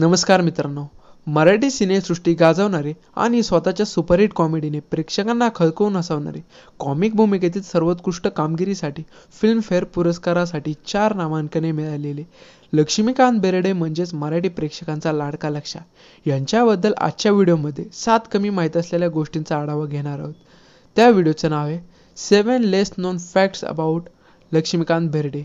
नमस्कार मित्रांनो मराठी सिनेसृष्टी गाजवणारे आणि स्वतःच्या सुपरहिट कॉमेडीने प्रेक्षकांना खळकवून हसवणारे कॉमिक भूमिकेतील सर्वोत्कृष्ट कामगिरीसाठी फिल्मफेअर पुरस्कारासाठी चार नामांकने मिळालेले लक्ष्मीकांत बेरडे म्हणजेच मराठी प्रेक्षकांचा लाडका लक्षा यांच्याबद्दल आजच्या व्हिडिओमध्ये सात कमी माहीत असलेल्या गोष्टींचा आढावा घेणार आहोत त्या व्हिडिओचं नाव आहे seven less known facts about Laxmikant Berde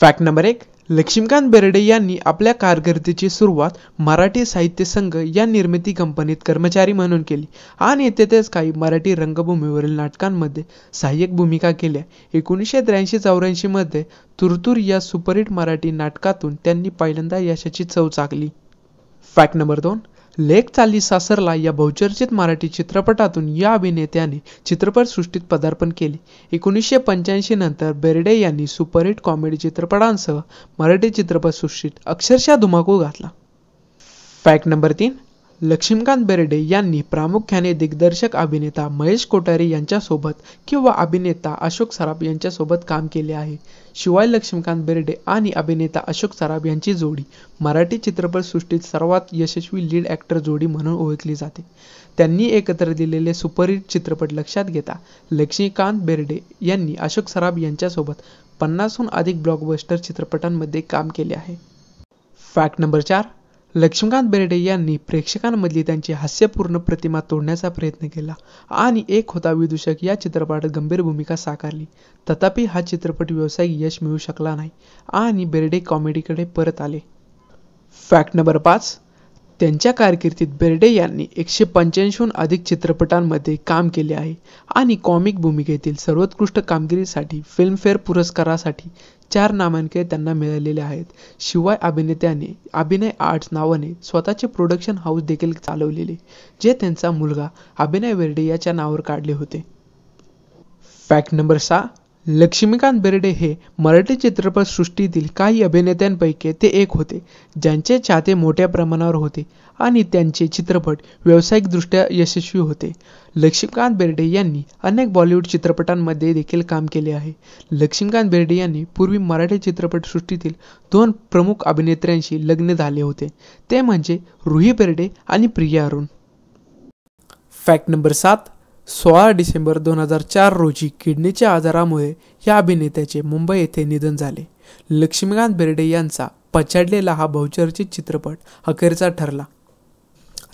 fact number एक लक्ष्मीकांत बेर्डे यांनी आपल्या कारकिर्दीची सुरुवात मराठी साहित्य संघ या निर्मिती कंपनीत कर्मचारी म्हणून केली आणि तेथेच काही मराठी रंगभूमीवरील नाटकांमध्ये सहाय्यक भूमिका केल्या एकोणीसशे त्र्याऐंशी चौऱ्याऐंशीमध्ये तुरतूर या सुपरहिट मराठी नाटकातून त्यांनी पहिल्यांदा यशाची चव चाकली फॅक्ट नंबर दोन लेख चाली सासरला या बहुचर्चित मराठी चित्रपटातून या अभिनेत्याने चित्रपटसृष्टीत पदार्पण केले एकोणीसशे पंच्याऐंशी नंतर बेर्डे यांनी सुपरहिट कॉमेडी चित्रपटांसह मराठी चित्रपटसृष्टीत अक्षरशः धुमाकूळ घातला फॅक्ट नंबर तीन लक्ष्मीकांत बेर्डे यांनी प्रामुख्याने दिग्दर्शक अभिनेता महेश कोठारे यांच्यासोबत किंवा अभिनेता अशोक सराफ यांच्यासोबत काम केले आहे शिवाय लक्ष्मीकांत बेर्डे आणि अभिनेता अशोक सराफ यांची जोडी मराठी चित्रपटसृष्टीत सर्वात यशस्वी लीड ॲक्टर जोडी म्हणून ओळखली जाते त्यांनी एकत्र दिलेले सुपरहिट चित्रपट लक्षात घेता लक्ष्मीकांत बेर्डे यांनी अशोक सराफ यांच्यासोबत पन्नासहून अधिक ब्लॉकबस्टर चित्रपटांमध्ये काम केले आहे फॅक्ट नंबर चार लक्ष्मीकांत बेर्डे यांनी प्रेक्षकांमधली त्यांची हास्यपूर्ण प्रतिमा तोडण्याचा प्रयत्न केला आणि एक होता विदूषक या चित्रपटात गंभीर भूमिका साकारली तथापि हा चित्रपट व्यावसायिक यश मिळू शकला नाही आणि बेर्डे कॉमेडीकडे परत आले फॅक्ट नंबर पाच त्यांच्या कारकिर्दीत बेर्डे यांनी एकशे पंच्याऐंशीहून अधिक चित्रपटांमध्ये काम केले आहे आणि कॉमिक भूमिकेतील सर्वोत्कृष्ट कामगिरीसाठी फिल्मफेअर पुरस्कारासाठी चार नामांकन त्यांना मिळालेले आहेत शिवाय अभिनेत्याने अभिनय आर्ट्स नावाने स्वतःचे प्रोडक्शन हाऊस देखील चालवलेले जे त्यांचा मुलगा अभिनय वेर्डे याच्या नावावर काढले होते फॅक्ट नंबर सहा लक्ष्मीकांत बेर्डे हे मराठी चित्रपटसृष्टीतील काही अभिनेत्यांपैकी ते एक होते ज्यांचे चाहते मोठ्या प्रमाणावर होते आणि त्यांचे चित्रपट व्यावसायिकदृष्ट्या यशस्वी होते लक्ष्मीकांत बेर्डे यांनी अनेक बॉलिवूड चित्रपटांमध्ये देखील काम केले आहे लक्ष्मीकांत बेर्डे यांनी पूर्वी मराठी चित्रपटसृष्टीतील दोन प्रमुख अभिनेत्र्यांशी लग्न झाले होते ते म्हणजे रुही बेर्डे आणि प्रिया अरुण फॅक्ट नंबर सात सोळा डिसेंबर दोन हजार चार रोजी किडनीच्या आजारामुळे या अभिनेत्याचे मुंबई येथे निधन झाले लक्ष्मीकांत बेर्डे यांचा पछाडलेला हा बहुचर्चित चित्रपट अखेरचा ठरला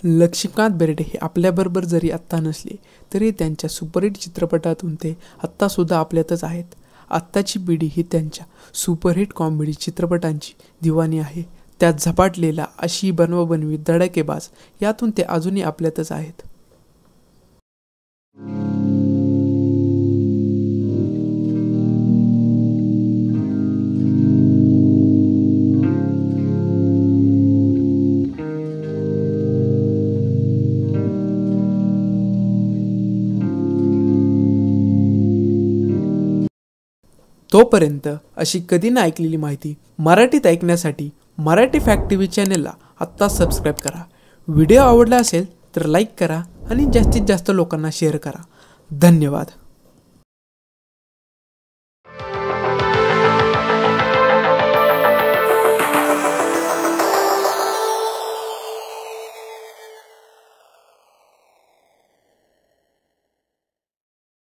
लक्ष्मीकांत बेर्डे हे आपल्याबरोबर जरी आत्ता नसले तरी त्यांच्या सुपरहिट चित्रपटातून ते आत्तासुद्धा आपल्यातच आहेत आत्ताची पिढी ही त्यांच्या सुपरहिट कॉमेडी चित्रपटांची दिवाणी आहे त्यात झपाटलेला अशी बनवबनवी धडकेबाज यातून ते अजूनही आपल्यातच आहेत तोपर्यंत अशी कधी ना ऐकलेली माहिती मराठीत ऐकण्यासाठी मराठी फॅक्ट टी व्ही चॅनेलला आत्ता सबस्क्राईब करा व्हिडिओ आवडला असेल तर लाईक करा आणि जास्तीत जास्त लोकांना शेअर करा धन्यवाद